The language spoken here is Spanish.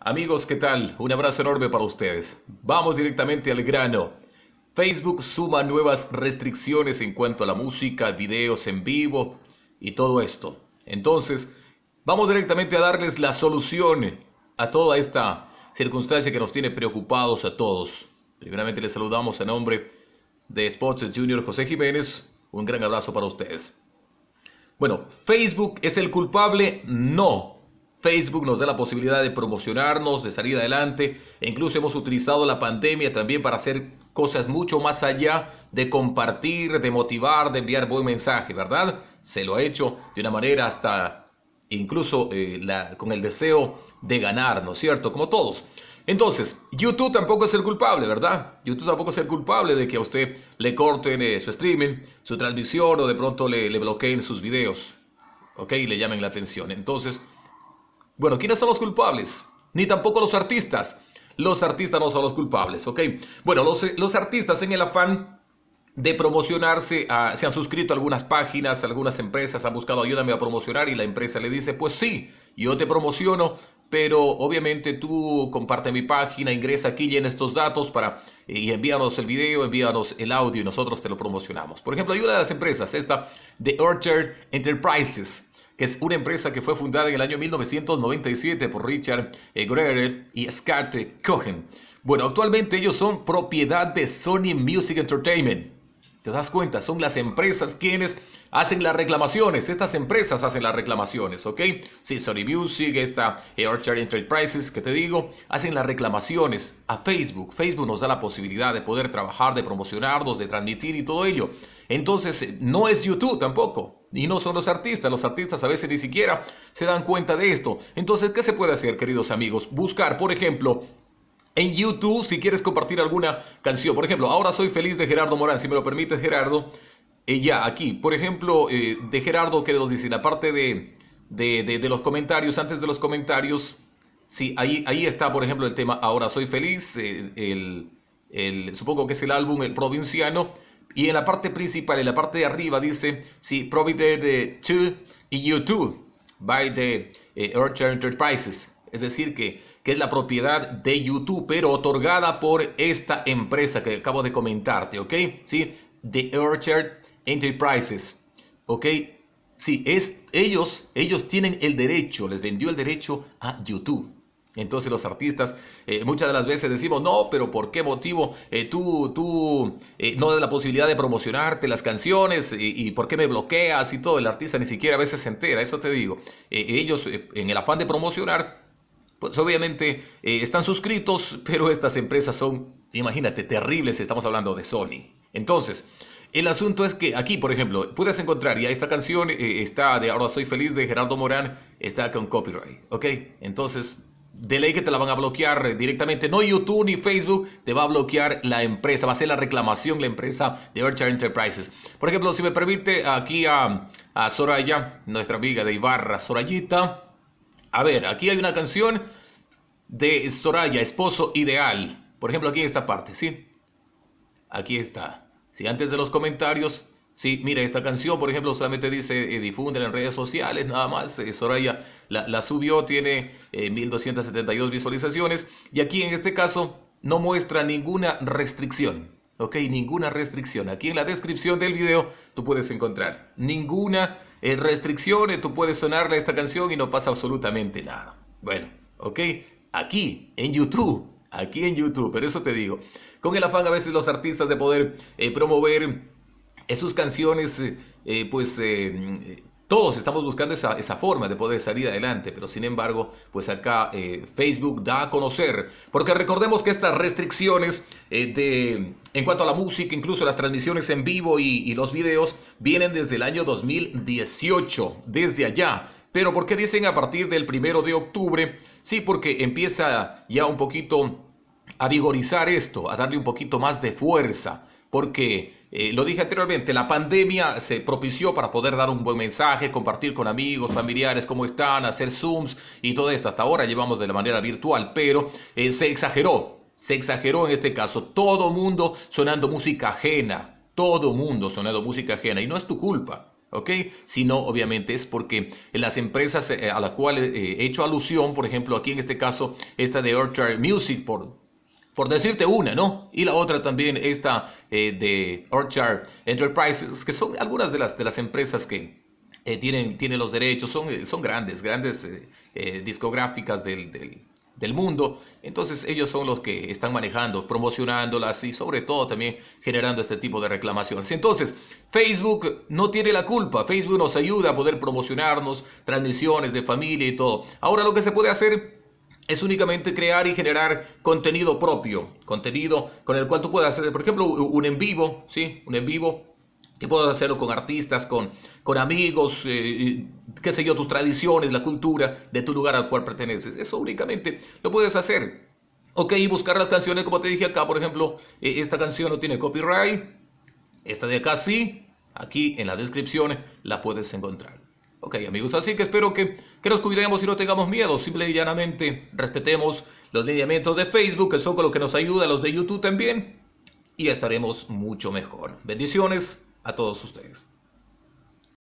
Amigos, ¿qué tal? Un abrazo enorme para ustedes. Vamos directamente al grano. Facebook suma nuevas restricciones en cuanto a la música, videos en vivo y todo esto. Entonces, vamos directamente a darles la solución a toda esta circunstancia que nos tiene preocupados a todos. Primeramente les saludamos en nombre de Sports Junior José Jiménez. Un gran abrazo para ustedes. Bueno, ¿Facebook es el culpable? No. Facebook nos da la posibilidad de promocionarnos, de salir adelante. E incluso hemos utilizado la pandemia también para hacer cosas mucho más allá de compartir, de motivar, de enviar buen mensaje, ¿verdad? Se lo ha hecho de una manera hasta incluso eh, con el deseo de ganar, ¿no es cierto? Como todos. Entonces, YouTube tampoco es el culpable, ¿verdad? YouTube tampoco es el culpable de que a usted le corten eh, su streaming, su transmisión o de pronto le, le bloqueen sus videos, ¿ok? Y le llamen la atención. Entonces, bueno, ¿quiénes son los culpables? Ni tampoco los artistas. Los artistas no son los culpables, ¿ok? Bueno, los, los artistas en el afán de promocionarse, ah, se han suscrito a algunas páginas, algunas empresas han buscado ayúdame a promocionar y la empresa le dice, pues sí, yo te promociono, pero obviamente tú comparte mi página, ingresa aquí, llena estos datos para y envíanos el video, envíanos el audio y nosotros te lo promocionamos. Por ejemplo, hay una de las empresas, esta de Orchard Enterprises, que es una empresa que fue fundada en el año 1997 por Richard eh, Greer y Scott Cohen. Bueno, actualmente ellos son propiedad de Sony Music Entertainment. ¿Te das cuenta? Son las empresas quienes hacen las reclamaciones. Estas empresas hacen las reclamaciones, ¿ok? Sí, Sony Music, esta eh, Orchard Enterprises que te digo, hacen las reclamaciones a Facebook. Facebook nos da la posibilidad de poder trabajar, de promocionarnos, de transmitir y todo ello. Entonces, no es YouTube tampoco. Y no son los artistas, los artistas a veces ni siquiera se dan cuenta de esto. Entonces, ¿qué se puede hacer, queridos amigos? Buscar, por ejemplo, en YouTube si quieres compartir alguna canción. Por ejemplo, Ahora Soy Feliz de Gerardo Morán. Si me lo permites, Gerardo. Eh, ya, aquí. Por ejemplo, eh, de Gerardo, que nos dice? La parte de, de, los comentarios, antes de los comentarios. Sí, ahí, ahí está, por ejemplo, el tema Ahora Soy Feliz. Eh, el, supongo que es el álbum El Provinciano. Y en la parte principal, en la parte de arriba, dice, sí, Provided eh, to y YouTube by the Orchard Enterprises es decir, que, es la propiedad de YouTube, pero otorgada por esta empresa que acabo de comentarte, ¿ok? Sí, The Orchard Enterprises, ¿ok? Sí, es, ellos, ellos tienen el derecho, les vendió el derecho a YouTube. Entonces los artistas eh, muchas de las veces decimos, no, pero ¿por qué motivo eh, tú, tú eh, no das la posibilidad de promocionarte las canciones y, y, por qué me bloqueas y todo? El artista ni siquiera a veces se entera, eso te digo. ellos en el afán de promocionar pues obviamente eh, están suscritos, pero estas empresas son, imagínate, terribles, estamos hablando de Sony. Entonces, el asunto es que aquí, por ejemplo, puedes encontrar ya esta canción, eh, está de Ahora Soy Feliz de Gerardo Morán, está con copyright, ¿ok? Entonces, de ley que te la van a bloquear eh, directamente, no YouTube ni Facebook, te va a bloquear la empresa, va a ser la reclamación la empresa de Virtual Enterprises. Por ejemplo, si me permite, aquí a, a Soraya, nuestra amiga de Ibarra, Sorayita, a ver, aquí hay una canción de Soraya, Esposo Ideal. Por ejemplo, aquí en esta parte, ¿sí? Aquí está. Si antes de los comentarios, sí, mire, esta canción, por ejemplo, solamente dice eh, en redes sociales, nada más. Eh, Soraya la, subió, tiene 1272 eh, visualizaciones. Y aquí en este caso no muestra ninguna restricción. ¿ok? Ninguna restricción. Aquí en la descripción del video tú puedes encontrar ninguna eh, restricción, tú puedes sonarle esta canción y no pasa absolutamente nada. Bueno, ¿ok? Aquí, en YouTube, aquí en YouTube, pero eso te digo. Con el afán a veces los artistas de poder eh, promover eh, sus canciones, pues todos estamos buscando esa, forma de poder salir adelante, pero sin embargo, pues acá eh, Facebook da a conocer, porque recordemos que estas restricciones eh, de, en cuanto a la música, incluso las transmisiones en vivo y, y los videos, vienen desde el año 2018, desde allá. Pero ¿por qué dicen a partir del primero de octubre? Sí, porque empieza ya un poquito a vigorizar esto, a darle un poquito más de fuerza, porque eh, lo dije anteriormente, la pandemia se propició para poder dar un buen mensaje, compartir con amigos, familiares cómo están, hacer Zooms y todo esto. Hasta ahora llevamos de la manera virtual, pero eh, se exageró, se exageró en este caso. Todo mundo sonando música ajena, todo mundo sonando música ajena y no es tu culpa. ¿ok? sino obviamente es porque las empresas eh, a las cuales he hecho alusión, por ejemplo, aquí en este caso, esta de Orchard Music, por por decirte una, ¿no? Y la otra también, esta eh, de Orchard Enterprises, que son algunas de las, de las empresas que eh, tienen, los derechos, son, eh, son grandes, grandes discográficas del, del mundo. Entonces ellos son los que están manejando, promocionándolas y sobre todo también generando este tipo de reclamaciones. Entonces, Facebook no tiene la culpa. Facebook nos ayuda a poder promocionarnos, transmisiones de familia y todo. Ahora lo que se puede hacer es únicamente crear y generar contenido propio, contenido con el cual tú puedas hacer, por ejemplo, un en vivo, ¿sí? Un en vivo que puedas hacerlo con artistas, con, con amigos, eh, qué sé yo, tus tradiciones, la cultura de tu lugar al cual perteneces. Eso únicamente lo puedes hacer. Ok, buscar las canciones, como te dije acá, por ejemplo, eh, esta canción no tiene copyright, esta de acá sí, aquí en la descripción la puedes encontrar. Ok, amigos, así que espero que, nos cuidemos y no tengamos miedo. Simple y llanamente respetemos los lineamientos de Facebook, que son con lo que nos ayuda, los de YouTube también. Y estaremos mucho mejor. Bendiciones a todos ustedes.